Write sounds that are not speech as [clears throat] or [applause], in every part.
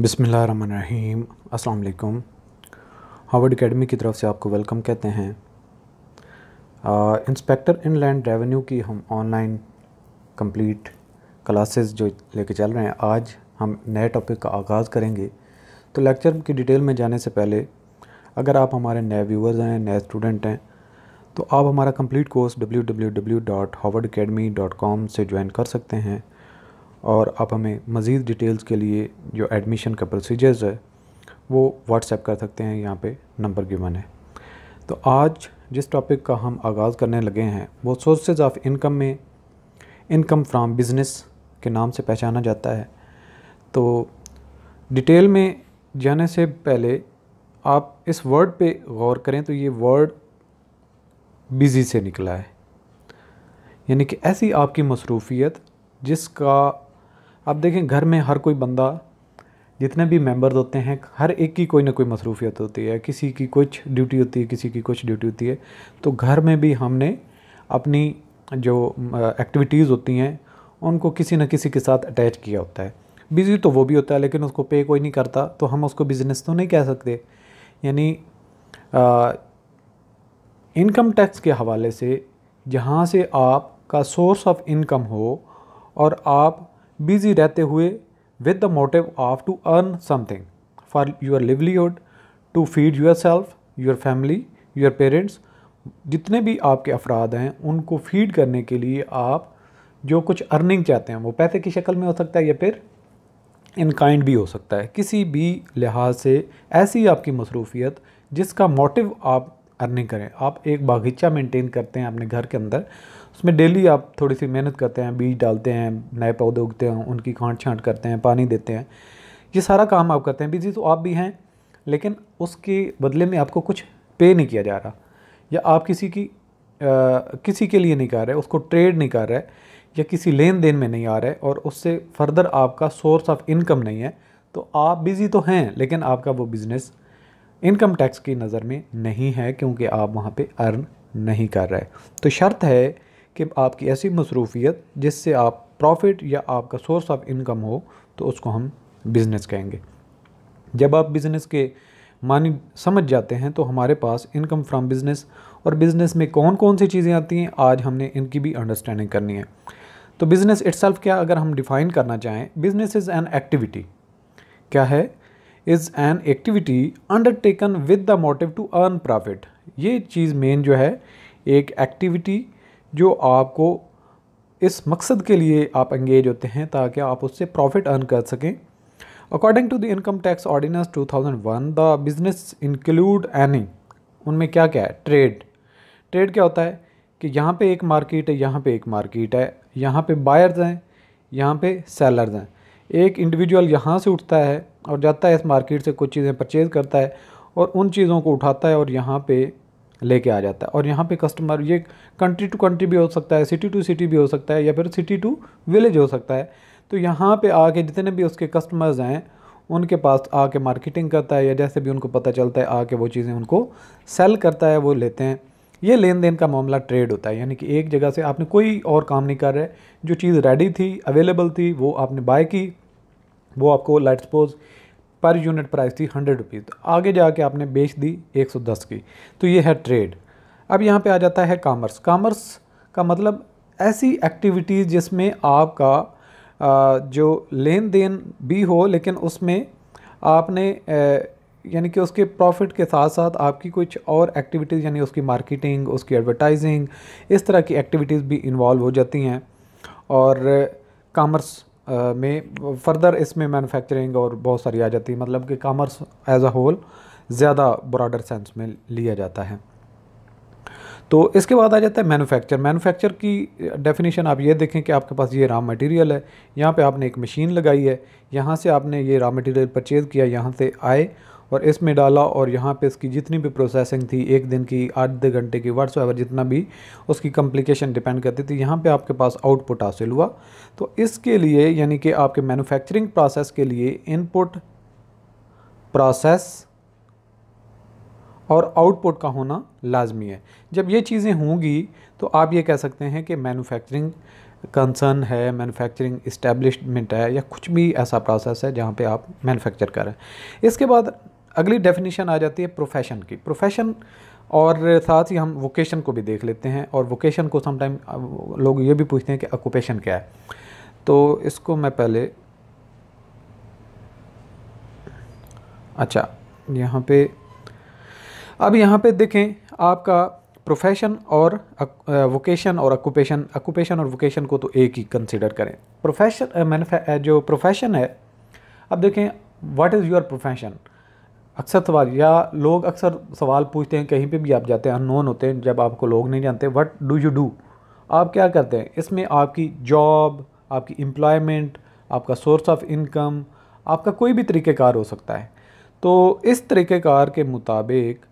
बिसमिल्ल रहीम अल्लाम Howard academy की तरफ से आपको वेलकम कहते हैं इंस्पेक्टर इन लैंड रेवेन्यू की हम ऑनलाइन कंप्लीट क्लासेस जो लेके चल रहे हैं आज हम नए टॉपिक का आगाज़ करेंगे तो लेक्चर की डिटेल में जाने से पहले अगर आप हमारे नए व्यूवर्स हैं नए स्टूडेंट हैं तो आप हमारा कंप्लीट कोर्स डब्ल्यू से ज्वाइन कर सकते हैं और आप हमें मज़ीद डिटेल्स के लिए जो एडमिशन का प्रोसीजर्स है वो व्हाट्सएप कर सकते हैं यहाँ पे नंबर गिवन है तो आज जिस टॉपिक का हम आगाज़ करने लगे हैं वो सोर्सेज ऑफ इनकम में इनकम फ्राम बिज़नेस के नाम से पहचाना जाता है तो डिटेल में जाने से पहले आप इस वर्ड पे गौर करें तो ये वर्ड बिज़ी से निकला है यानी कि ऐसी आपकी मसरूफियत जिसका अब देखें घर में हर कोई बंदा जितने भी मेंबर्स होते हैं हर एक की कोई ना कोई मसरूफियत होती है किसी की कुछ ड्यूटी होती है किसी की कुछ ड्यूटी होती है तो घर में भी हमने अपनी जो एक्टिविटीज़ होती हैं उनको किसी न किसी के साथ अटैच किया होता है बिज़ी तो वो भी होता है लेकिन उसको पे कोई नहीं करता तो हम उसको बिज़नेस तो नहीं कह सकते यानी इनकम टैक्स के हवाले से जहाँ से आपका सोर्स ऑफ इनकम हो और आप बिजी रहते हुए with the motive of to earn something for your livelihood to feed yourself your family your parents जितने भी आपके अफराद हैं उनको फीड करने के लिए आप जो कुछ अर्निंग चाहते हैं वो पैसे की शक्ल में हो सकता है या फिर इन काइंड भी हो सकता है किसी भी लिहाज से ऐसी आपकी मसरूफियत जिसका मोटिव आप अर्निंग करें आप एक बागीचा मेंटेन करते हैं अपने घर के अंदर उसमें डेली आप थोड़ी सी मेहनत करते हैं बीज डालते हैं नए पौधे उगते हैं उनकी खाँट छाँट करते हैं पानी देते हैं ये सारा काम आप करते हैं बिजी तो आप भी हैं लेकिन उसके बदले में आपको कुछ पे नहीं किया जा रहा या आप किसी की आ, किसी के लिए नहीं कर रहे उसको ट्रेड नहीं कर रहे या किसी लेन देन में नहीं आ रहे और उससे फर्दर आपका सोर्स ऑफ इनकम नहीं है तो आप बिज़ी तो हैं लेकिन आपका वो बिज़नेस इनकम टैक्स की नज़र में नहीं है क्योंकि आप वहाँ पे अर्न नहीं कर रहे तो शर्त है कि आपकी ऐसी मसरूफियत जिससे आप प्रॉफिट या आपका सोर्स ऑफ इनकम हो तो उसको हम बिज़नेस कहेंगे जब आप बिज़नेस के मानी समझ जाते हैं तो हमारे पास इनकम फ्रॉम बिज़नेस और बिज़नेस में कौन कौन सी चीज़ें आती हैं आज हमने इनकी भी अंडरस्टैंडिंग करनी है तो बिज़नेस इट्सल्फ क्या अगर हम डिफ़ाइन करना चाहें बिज़नेस इज़ एन एक्टिविटी क्या है is an activity undertaken with the motive to earn profit ये चीज़ मेन जो है एक एक्टिविटी जो आपको इस मकसद के लिए आप इंगेज होते हैं ताकि आप उससे प्रॉफिट अर्न कर सकें according to the income tax ordinance 2001 the business include any उनमें क्या क्या है ट्रेड ट्रेड क्या होता है कि यहाँ पे एक मार्केट है यहाँ पे एक मार्केट है यहाँ पे बायर्स हैं यहाँ पे सेलर्स हैं एक इंडिविजुअल यहाँ से उठता है और जाता है इस मार्केट से कुछ चीज़ें परचेज़ करता है और उन चीज़ों को उठाता है और यहाँ पे लेके आ जाता है और यहाँ पे कस्टमर ये कंट्री टू कंट्री भी हो सकता है सिटी टू सिटी भी हो सकता है या फिर सिटी टू विलेज हो सकता है तो यहाँ पे आके जितने भी उसके कस्टमर्स हैं उनके पास आके मार्केटिंग करता है या जैसे भी उनको पता चलता है आके वो चीज़ें उनको सेल करता है वो लेते हैं ये लेन देन का मामला ट्रेड होता है यानी कि एक जगह से आपने कोई और काम नहीं कर रहे जो चीज़ रेडी थी अवेलेबल थी वो आपने बाय की वो आपको लाइट सपोज़ पर यूनिट प्राइस थी हंड्रेड रुपीज़ तो आगे जाके आपने बेच दी एक सौ दस की तो ये है ट्रेड अब यहाँ पे आ जाता है कामर्स कामर्स का मतलब ऐसी एक्टिविटीज़ जिसमें आपका जो लेन देन भी हो लेकिन उसमें आपने यानी कि उसके प्रॉफिट के साथ साथ आपकी कुछ और एक्टिविटीज़ यानी उसकी मार्केटिंग उसकी एडवर्टाइजिंग इस तरह की एक्टिविटीज़ भी इन्वॉल्व हो जाती हैं और कामर्स में फर्दर इसमें मैन्युफैक्चरिंग और बहुत सारी आ जाती है मतलब कि कामर्स एज अ होल ज़्यादा ब्रॉडर सेंस में लिया जाता है तो इसके बाद आ जाता है मैन्युफैक्चर मैन्युफैक्चर की डेफिनेशन आप ये देखें कि आपके पास ये रॉ मटेरियल है यहाँ पे आपने एक मशीन लगाई है यहाँ से आपने ये रॉ मटेरियल परचेज़ किया यहाँ से आए और इसमें डाला और यहाँ पे इसकी जितनी भी प्रोसेसिंग थी एक दिन की आधे घंटे की वर्ड्स एवर जितना भी उसकी कम्प्लिकेशन डिपेंड करती थी यहाँ पे आपके पास आउटपुट हासिल हुआ तो इसके लिए यानी कि आपके मैन्युफैक्चरिंग प्रोसेस के लिए इनपुट प्रोसेस और आउटपुट का होना लाजमी है जब ये चीज़ें होंगी तो आप ये कह सकते हैं कि मैनुफैक्चरिंग कंसर्न है मैन्युफैक्चरिंग इस्टेब्लिशमेंट है या कुछ भी ऐसा प्रोसेस है जहाँ पे आप मैन्युफैक्चर कर रहे हैं इसके बाद अगली डेफिनेशन आ जाती है प्रोफेशन की प्रोफेशन और साथ ही हम वोकेशन को भी देख लेते हैं और वोकेशन को समटाइम लोग ये भी पूछते हैं कि ऑक्यूपेशन क्या है तो इसको मैं पहले अच्छा यहाँ पे अब यहाँ पे देखें आपका प्रोफेशन और वोकेशन और ऑक्यूपेशन ऑक्यूपेशन और वोकेशन को तो एक ही कंसिडर करें प्रोफेशन मैन जो प्रोफेशन है अब देखें व्हाट इज़ योर प्रोफेशन अक्सर सवाल या लोग अक्सर सवाल पूछते हैं कहीं पे भी आप जाते हैं अननोन होते हैं जब आपको लोग नहीं जानते व्हाट डू यू डू आप क्या करते हैं इसमें आपकी जॉब आपकी एम्प्लॉयमेंट आपका सोर्स ऑफ इनकम आपका कोई भी तरीक़ेकार हो सकता है तो इस तरीक़ेकार के मुताबिक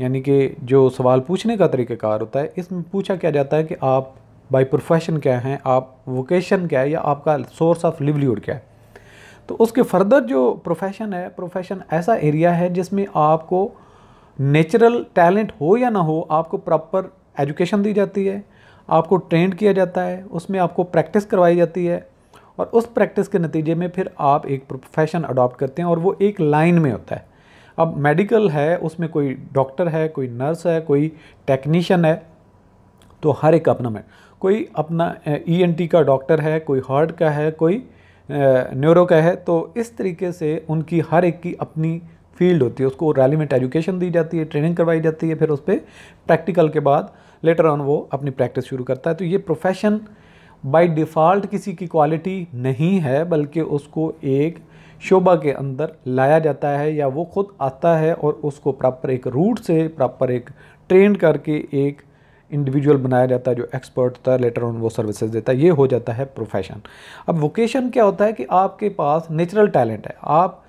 यानी कि जो सवाल पूछने का तरीक़ेकार होता है इसमें पूछा क्या जाता है कि आप बाई प्रोफेशन क्या हैं आप वोकेशन क्या है या आपका सोर्स ऑफ लिवलीहुड क्या है तो उसके फर्दर जो प्रोफेशन है प्रोफेशन ऐसा एरिया है जिसमें आपको नेचुरल टैलेंट हो या ना हो आपको प्रॉपर एजुकेशन दी जाती है आपको ट्रेंड किया जाता है उसमें आपको प्रैक्टिस करवाई जाती है और उस प्रैक्टिस के नतीजे में फिर आप एक प्रोफेशन अडॉप्ट करते हैं और वो एक लाइन में होता है अब मेडिकल है उसमें कोई डॉक्टर है कोई नर्स है कोई टेक्नीशियन है तो हर एक अपना में कोई अपना ई एन टी का डॉक्टर है कोई हार्ट का है कोई न्यूरो का है तो इस तरीके से उनकी हर एक की अपनी फील्ड होती है उसको रैलीमेंट एजुकेशन दी जाती है ट्रेनिंग करवाई जाती है फिर उस पर प्रैक्टिकल के बाद लेटर ऑन वो अपनी प्रैक्टिस शुरू करता है तो ये प्रोफेशन बाय डिफ़ॉल्ट किसी की क्वालिटी नहीं है बल्कि उसको एक शोभा के अंदर लाया जाता है या वो खुद आता है और उसको प्रॉपर एक रूट से प्रॉपर एक ट्रेंड करके एक इंडिविजुअल बनाया जाता है जो एक्सपर्ट होता है लेटर ऑन वो सर्विसेज देता है ये हो जाता है प्रोफेशन अब वोकेशन क्या होता है कि आपके पास नेचुरल टैलेंट है आप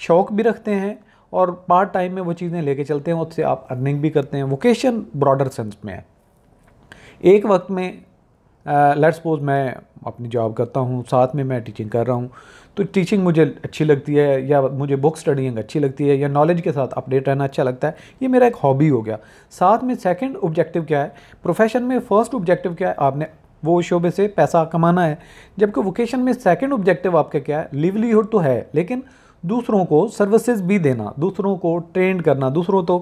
शौक भी रखते हैं और पार्ट टाइम में वो चीज़ें लेके चलते हैं उससे आप अर्निंग भी करते हैं वोकेशन ब्रॉडर सेंस में है एक वक्त में लेट्स uh, सपोज मैं अपनी जॉब करता हूँ साथ में मैं टीचिंग कर रहा हूँ तो टीचिंग मुझे अच्छी लगती है या मुझे बुक स्टडिंग अच्छी लगती है या नॉलेज के साथ अपडेट रहना अच्छा लगता है ये मेरा एक हॉबी हो गया साथ में सेकेंड ऑब्जेक्टिव क्या है प्रोफेशन में फ़र्स्ट ऑब्जेक्टिव क्या है आपने वो शोबे से पैसा कमाना है जबकि वोकेशन में सेकेंड ऑब्जेक्टिव आपका क्या है लिवलीहुड तो है लेकिन दूसरों को सर्विसेज भी देना दूसरों को ट्रेंड करना दूसरों तो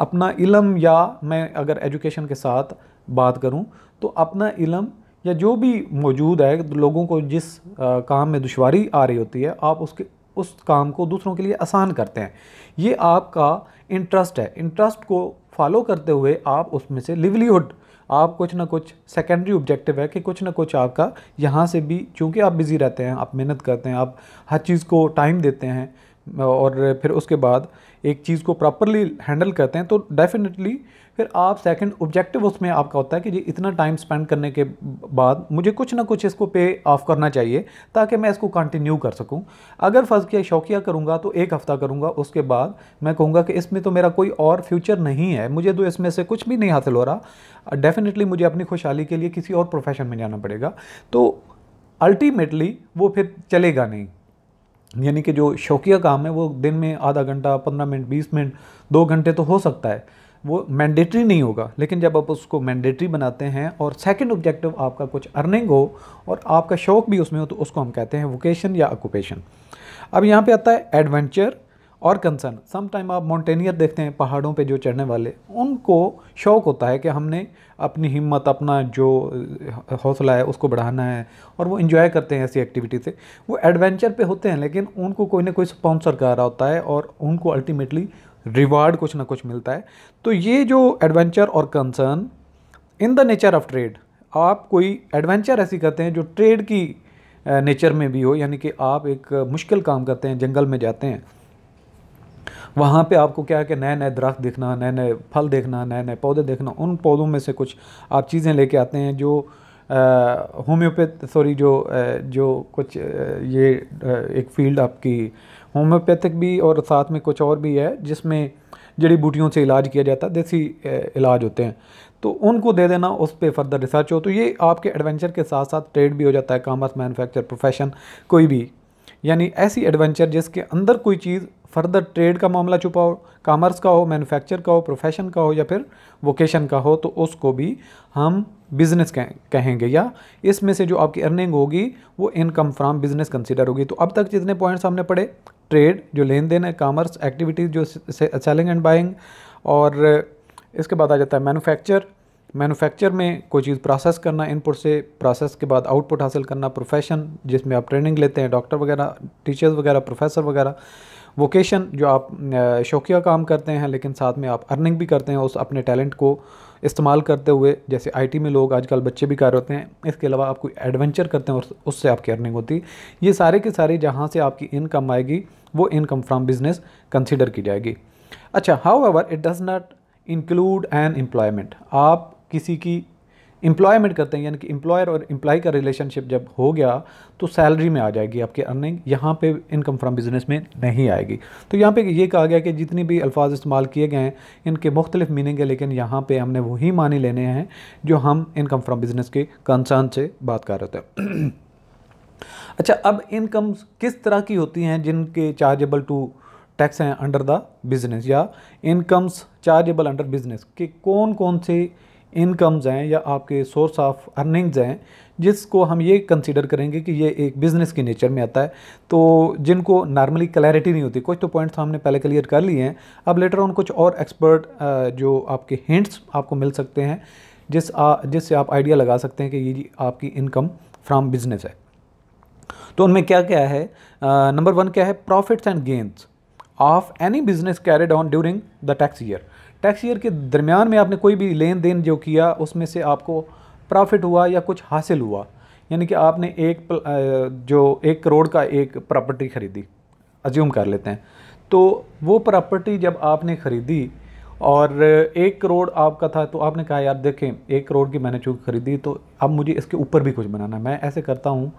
अपना इलम या मैं अगर एजुकेशन के साथ बात करूं तो अपना इलम या जो भी मौजूद है लोगों को जिस आ, काम में दुशारी आ रही होती है आप उसके उस काम को दूसरों के लिए आसान करते हैं ये आपका इंटरेस्ट है इंटरेस्ट को फॉलो करते हुए आप उसमें से लिवलीहुड आप कुछ ना कुछ सेकेंडरी ऑब्जेक्टिव है कि कुछ ना कुछ आपका यहाँ से भी चूँकि आप बिज़ी रहते हैं आप मेहनत करते हैं आप हर चीज़ को टाइम देते हैं और फिर उसके बाद एक चीज़ को प्रॉपरली हैंडल करते हैं तो डेफिनेटली फिर आप सेकंड ऑब्जेक्टिव उसमें आपका होता है कि जी इतना टाइम स्पेंड करने के बाद मुझे कुछ ना कुछ इसको पे ऑफ करना चाहिए ताकि मैं इसको कंटिन्यू कर सकूं अगर फर्ज किया शौकिया करूंगा तो एक हफ़्ता करूंगा उसके बाद मैं कहूँगा कि इसमें तो मेरा कोई और फ्यूचर नहीं है मुझे तो इसमें से कुछ भी नहीं हासिल हो रहा डेफिनेटली मुझे अपनी खुशहाली के लिए किसी और प्रोफेशन में जाना पड़ेगा तो अल्टीमेटली वो फिर चलेगा नहीं यानी कि जो शौकिया काम है वो दिन में आधा घंटा पंद्रह मिनट बीस मिनट दो घंटे तो हो सकता है वो मैंडेटरी नहीं होगा लेकिन जब आप उसको मैंडेटरी बनाते हैं और सेकंड ऑब्जेक्टिव आपका कुछ अर्निंग हो और आपका शौक़ भी उसमें हो तो उसको हम कहते हैं वोकेशन या ऑक्यूपेशन अब यहाँ पे आता है एडवेंचर और कंसर्न सम टाइम आप माउंटेनियर देखते हैं पहाड़ों पे जो चढ़ने वाले उनको शौक़ होता है कि हमने अपनी हिम्मत अपना जो हौसला है उसको बढ़ाना है और वो इन्जॉय करते हैं ऐसी एक्टिविटी से वो एडवेंचर पे होते हैं लेकिन उनको कोई ना कोई स्पॉन्सर कर रहा होता है और उनको अल्टीमेटली रिवार्ड कुछ ना कुछ मिलता है तो ये जो एडवेंचर और concern in the nature of trade आप कोई एडवेंचर ऐसी करते हैं जो ट्रेड की नेचर में भी हो यानी कि आप एक मुश्किल काम करते हैं जंगल में जाते हैं वहाँ पे आपको क्या है कि नए नए दरख्त देखना नए नए फल देखना नए नए पौधे देखना उन पौधों में से कुछ आप चीज़ें लेके आते हैं जो होम्योपैथ सॉरी जो आ, जो कुछ आ, ये आ, एक फील्ड आपकी होम्योपैथिक भी और साथ में कुछ और भी है जिसमें जड़ी बूटियों से इलाज किया जाता है देसी इलाज होते हैं तो उनको दे देना उस पर फर्दर रिसर्च हो तो ये आपके एडवेंचर के साथ साथ ट्रेड भी हो जाता है कॉमर्स मैनुफैक्चर प्रोफेशन कोई भी यानी ऐसी एडवेंचर जिसके अंदर कोई चीज़ फर्दर ट्रेड का मामला छुपा हो कामर्स का हो मैन्युफैक्चर का हो प्रोफेशन का हो या फिर वोकेशन का हो तो उसको भी हम बिज़नेस कह, कहेंगे या इसमें से जो आपकी अर्निंग होगी वो इनकम फ्राम बिज़नेस कंसिडर होगी तो अब तक जितने पॉइंट्स हमने पढ़े ट्रेड जो लेन देन है कामर्स एक्टिविटीज़ जो सेलिंग एंड बाइंग और इसके बाद आ जाता है मैनुफैक्चर मैनुफैक्चर में कोई चीज़ प्रोसेस करना इनपुट से प्रोसेस के बाद आउटपुट हासिल करना प्रोफेशन जिसमें आप ट्रेनिंग लेते हैं डॉक्टर वगैरह टीचर्स वगैरह प्रोफेसर वगैरह वोकेशन जो आप शौकिया काम करते हैं लेकिन साथ में आप अर्निंग भी करते हैं उस अपने टैलेंट को इस्तेमाल करते हुए जैसे आईटी में लोग आजकल बच्चे भी कर रहे होते हैं इसके अलावा आप कोई एडवेंचर करते हैं और उससे आपकी अर्निंग होती है ये सारे के सारे जहाँ से आपकी इनकम आएगी वो इनकम फ्राम बिज़नेस कंसिडर की जाएगी अच्छा however it does not include an employment आप किसी की एम्प्लॉयमेंट करते हैं यानी कि एम्प्लॉयर और एम्प्लॉय का रिलेशनशिप जब हो गया तो सैलरी में आ जाएगी आपके अर्निंग यहाँ पे इनकम फ्रॉम बिजनेस में नहीं आएगी तो यहाँ पे ये कहा गया कि जितने भी अल्फाज इस्तेमाल किए गए हैं इनके मुख्तलिफ मीनिंग है लेकिन यहाँ पे हमने वही मानी लेने हैं जो हम इनकम फ्राम बिज़नेस के कंसर्न से बात कर रहे थे [clears throat] अच्छा अब इनकम किस तरह की होती हैं जिनके चार्जेबल टू टैक्स हैं अंडर द बिज़नेस या इनकम्स चार्जेबल अंडर बिज़नेस के कौन कौन से इनकम्स हैं या आपके सोर्स ऑफ अर्निंग्स हैं जिसको हम ये कंसिडर करेंगे कि ये एक बिज़नेस की नेचर में आता है तो जिनको नॉर्मली क्लैरिटी नहीं होती कुछ तो पॉइंट्स हमने पहले क्लियर कर लिए हैं अब लेटर ऑन कुछ और एक्सपर्ट जो आपके हिंट्स आपको मिल सकते हैं जिस जिससे आप आइडिया लगा सकते हैं कि ये आपकी इनकम फ्राम बिजनेस है तो उनमें क्या क्या है नंबर वन क्या है profits and gains of any business carried on during the tax year tax year के दरमियान में आपने कोई भी लेन देन जो किया उसमें से आपको प्रॉफिट हुआ या कुछ हासिल हुआ यानी कि आपने एक जो एक करोड़ का एक प्रॉपर्टी ख़रीदी अज्यूम कर लेते हैं तो वो प्रॉपर्टी जब आपने ख़रीदी और एक करोड़ आपका था तो आपने कहा यार देखें एक करोड़ की मैंने चूँकि ख़रीदी तो अब मुझे इसके ऊपर भी कुछ बनाना है मैं ऐसे करता हूँ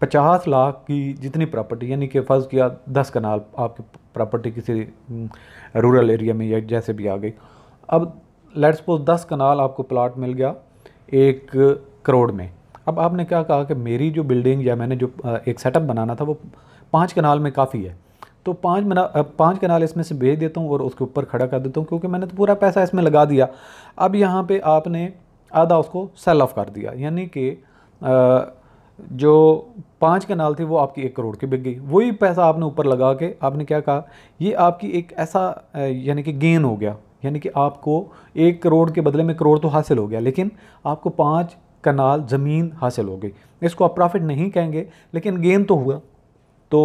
पचास लाख की जितनी प्रॉपर्टी यानी कि फ़र्ज़ किया दस कनाल आपकी प्रॉपर्टी किसी रूरल एरिया में या जैसे भी आ गई अब लेट सपोज दस कनाल आपको प्लाट मिल गया एक करोड़ में अब आपने क्या कहा कि मेरी जो बिल्डिंग या मैंने जो एक सेटअप बनाना था वो पाँच कनाल में काफ़ी है तो पाँच मना पाँच कनाल इसमें से भेज देता हूँ और उसके ऊपर खड़ा कर देता हूँ क्योंकि मैंने तो पूरा पैसा इसमें लगा दिया अब यहाँ पे आपने आधा उसको सेल ऑफ कर दिया यानी कि जो पाँच कनाल थी वो आपकी एक करोड़ की बिक गई वही पैसा आपने ऊपर लगा के आपने क्या कहा ये आपकी एक ऐसा यानी कि गेन हो गया यानी कि आपको एक करोड़ के बदले में करोड़ तो हासिल हो गया लेकिन आपको पाँच कनाल ज़मीन हासिल हो गई इसको आप प्रॉफिट नहीं कहेंगे लेकिन गेन तो हुआ तो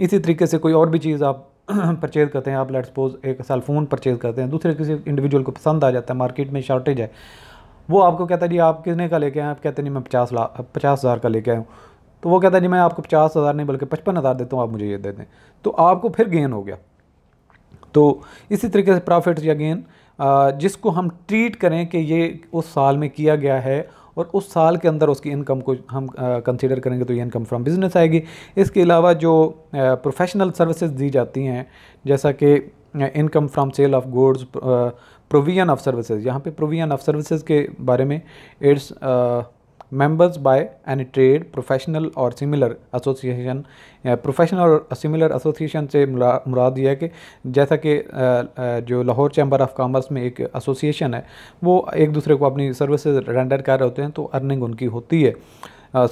इसी तरीके से कोई और भी चीज़ आप [clears throat] परचेज़ करते हैं आप लेट सपोज एक सेल फ़ोन परचेज़ करते हैं दूसरे किसी इंडिविजुअल को पसंद आ जाता है मार्केट में शॉर्टेज है वो आपको कहता है जी आप कितने का लेके आए आप कहते नहीं मैं पचास लाख पचास हज़ार का लेके आया हूँ तो वो कहता है जी मैं आपको पचास हज़ार नहीं बल्कि पचपन हज़ार देता हूँ आप मुझे ये दे दें तो आपको फिर गेन हो गया तो इसी तरीके से प्रॉफिट या गेन जिसको हम ट्रीट करें कि ये उस साल में किया गया है और उस साल के अंदर उसकी इनकम को हम कंसीडर करेंगे तो ये इनकम फ्रॉम बिज़नेस आएगी इसके अलावा जो प्रोफेशनल सर्विसेज दी जाती हैं जैसा कि income from sale of goods provision of services यहाँ पे प्रोविजन ऑफ सर्विसेज के बारे में its members by any trade professional और सिमिलर एसोसिएशन प्रोफेशनल और सिमिलर एसोसिएशन से मुराद यह है कि जैसा कि uh, uh, जो लाहौर चैम्बर ऑफ कॉमर्स में एक एसोसिएशन है वो एक दूसरे को अपनी सर्विसेज रेंडर कर रहे होते हैं तो अर्निंग उनकी होती है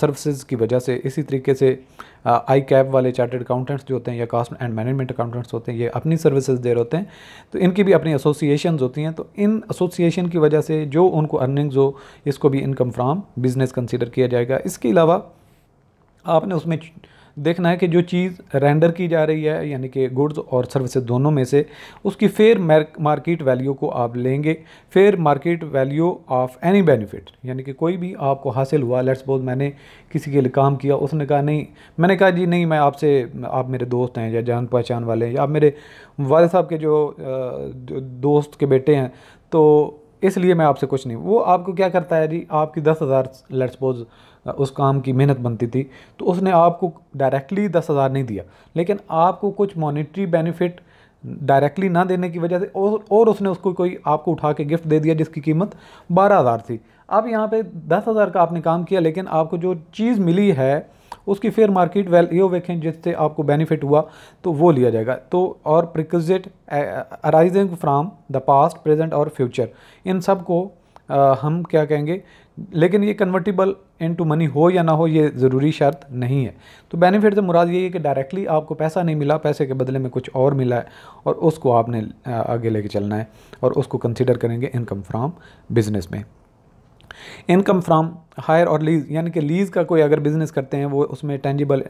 सर्विसेज की वजह से इसी तरीके से आई कैब वाले चार्टर्ड अकाउंटेंट्स जो होते हैं या कास्ट एंड मैनेजमेंट अकाउंटेंट्स होते हैं ये अपनी सर्विसेज दे रहे होते हैं तो इनकी भी अपनी एसोसिएशन होती हैं तो इन एसोसिएशन की वजह से जो उनको अर्निंग्स हो इसको भी इनकम फ्राम बिज़नेस कंसिडर किया जाएगा इसके अलावा आपने उसमें देखना है कि जो चीज़ रेंडर की जा रही है यानी कि गुड्स और सर्विसेज दोनों में से उसकी फेयर मार्केट वैल्यू को आप लेंगे fair market value of any benefit यानी कि कोई भी आपको हासिल हुआ लेट्स बोज मैंने किसी के लिए काम किया उसने कहा नहीं मैंने कहा जी नहीं मैं आपसे आप मेरे दोस्त हैं या जान पहचान वाले हैं या आप मेरे वाले साहब के जो, जो दोस्त के बेटे हैं तो इसलिए मैं आपसे कुछ नहीं वो आपको क्या करता है जी आपकी दस हज़ार लेट सपोज उस काम की मेहनत बनती थी तो उसने आपको डायरेक्टली दस हज़ार नहीं दिया लेकिन आपको कुछ मॉनिटरी बेनिफिट डायरेक्टली ना देने की वजह से और और उसने उसको कोई आपको उठा के गिफ्ट दे दिया जिसकी कीमत बारह हज़ार थी अब यहाँ पे दस हज़ार का आपने काम किया लेकिन आपको जो चीज़ मिली है उसकी फेयर मार्केट वैल्यू देखें जिससे आपको बेनिफिट हुआ तो वो लिया जाएगा तो और perquisite arising from the past present और फ्यूचर इन सब को आ, हम क्या कहेंगे लेकिन ये कन्वर्टिबल इन टू मनी हो या ना हो ये ज़रूरी शर्त नहीं है तो बेनिफिट से मुराद ये है कि डायरेक्टली आपको पैसा नहीं मिला पैसे के बदले में कुछ और मिला है और उसको आपने आगे लेके चलना है और उसको कंसिडर करेंगे इनकम फ्राम बिज़नेस में इनकम फ्राम हायर और लीज यानी कि लीज़ का कोई अगर बिज़नेस करते हैं वो उसमें टेंजिबल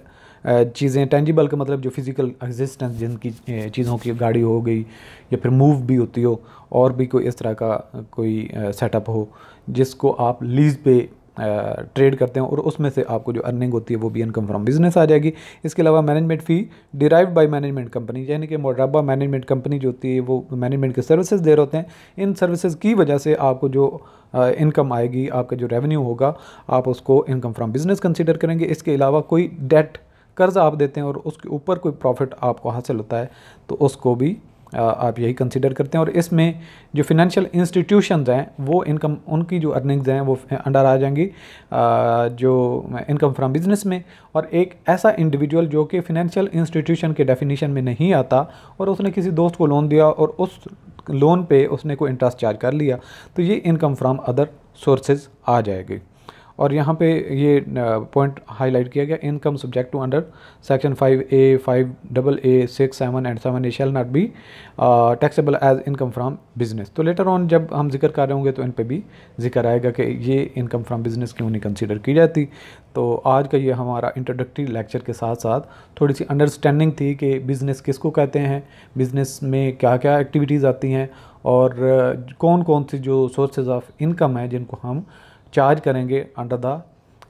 चीज़ें टेंजिबल का मतलब जो फिज़िकल एग्जिस्टेंस जिनकी चीज़ों की गाड़ी हो गई या फिर मूव भी होती हो और भी कोई इस तरह का कोई सेटअप हो जिसको आप लीज़ पे ट्रेड करते हैं और उसमें से आपको जो अर्निंग होती है वो भी इनकम फ्रॉम बिजनेस आ जाएगी इसके अलावा management fee derive by management company यानी कि मोड्राबा मैनेजमेंट कंपनी जो होती है वो मैनेजमेंट के सर्विसेज दे रहे होते हैं इन सर्विसेज की वजह से आपको जो इनकम आएगी आपका जो रेवेन्यू होगा आप उसको इनकम फ्रॉम बिजनेस कंसिडर करेंगे इसके अलावा कोई डेट कर्ज़ आप देते हैं और उसके ऊपर कोई प्रॉफिट आपको हासिल होता है तो उसको भी आप यही कंसिडर करते हैं और इसमें जो फिनेंशियल इंस्टीट्यूशन हैं वो इनकम उनकी जो अर्निंग्स हैं वो अंडर आ जाएंगी जो इनकम फ्राम बिजनेस में और एक ऐसा इंडिविजुअल जो कि फिनेंशियल इंस्टीट्यूशन के डेफिनेशन में नहीं आता और उसने किसी दोस्त को लोन दिया और उस लोन पे उसने कोई इंटरेस्ट चार्ज कर लिया तो ये इनकम फ्राम अदर सोर्सेज आ जाएगी और यहाँ पे ये पॉइंट हाईलाइट किया गया income subject to under section five A five double A six seven and seven A shall not be taxable as income from business तो लेटर ऑन जब हम जिक्र कर रहे होंगे तो इन पर भी जिक्र आएगा कि ये इनकम फ्राम बिजनेस क्यों नहीं कंसिडर की जाती तो आज का ये हमारा इंट्रोडक्टरी लेक्चर के साथ साथ थोड़ी सी अंडरस्टैंडिंग थी कि बिज़नेस किसको कहते हैं बिज़नेस में क्या क्या एक्टिविटीज़ आती हैं और कौन कौन सी जो सोर्सेज ऑफ इनकम है जिनको हम चार्ज करेंगे under the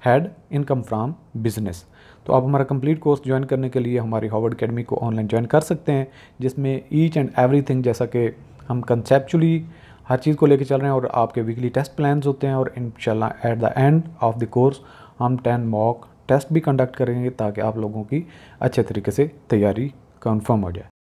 head income from business तो आप हमारा कंप्लीट कोर्स ज्वाइन करने के लिए हमारी हॉवर्ड अकेडमी को ऑनलाइन ज्वाइन कर सकते हैं जिसमें ईच एंड थिंग जैसा कि हम कंसेप्चुअली हर चीज़ को लेकर चल रहे हैं और आपके वीकली टेस्ट प्लान होते हैं और in at the end of the course हम टेन मॉक टेस्ट भी कंडक्ट करेंगे ताकि आप लोगों की अच्छे तरीके से तैयारी कन्फर्म हो जाए